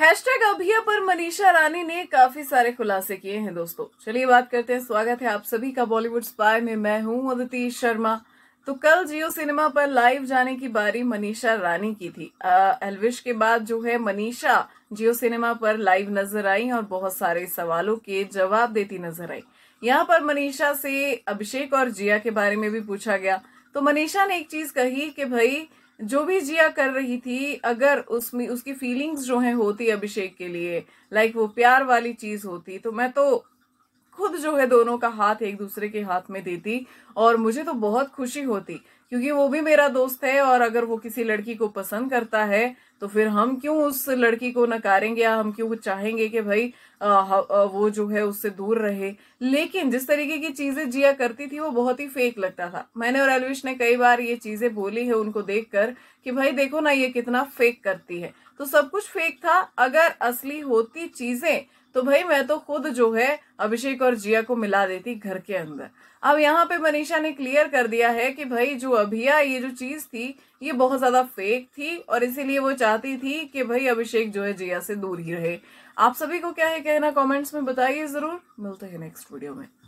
hashtag अभिया पर मनीषा रानी ने काफी सारे खुलासे किए हैं दोस्तों चलिए बात करते हैं स्वागत है आप सभी का बॉलीवुड स्पाई में मैं हूं अदिति शर्मा तो कल जियो सिनेमा पर लाइव जाने की बारी मनीषा रानी की थी एलविश के बाद जो है मनीषा जियो सिनेमा पर लाइव नजर आई और बहुत सारे सवालों के जवाब देती नजर आई यहाँ पर मनीषा से अभिषेक और जिया के बारे में भी पूछा गया तो मनीषा ने एक चीज कही कि भाई जो भी जिया कर रही थी अगर उसमें उसकी फीलिंग्स जो है होती अभिषेक के लिए लाइक वो प्यार वाली चीज होती तो मैं तो खुद जो है दोनों का हाथ एक दूसरे के हाथ में देती और मुझे तो बहुत खुशी होती क्योंकि वो भी मेरा दोस्त है और अगर वो किसी लड़की को पसंद करता है तो फिर हम क्यों उस लड़की को नकारेंगे या हम क्यों चाहेंगे कि भाई आ, आ, वो जो है उससे दूर रहे लेकिन जिस तरीके की चीजें जिया करती थी वो बहुत ही फेक लगता था मैंने और एलविश ने कई बार ये चीजें बोली है उनको देखकर कि भाई देखो ना ये कितना फेक करती है तो सब कुछ फेक था अगर असली होती चीजें तो भाई मैं तो खुद जो है अभिषेक और जिया को मिला देती घर के अंदर अब यहाँ पे मनीषा ने क्लियर कर दिया है कि भाई जो भैया ये जो चीज़ थी ये बहुत ज़्यादा फेक थी और इसीलिए वो चाहती थी कि भाई अभिषेक जो है जिया से दूर ही रहे आप सभी को क्या है कहना कमेंट्स में बताइए ज़रूर मिलते हैं नेक्स्ट वीडियो में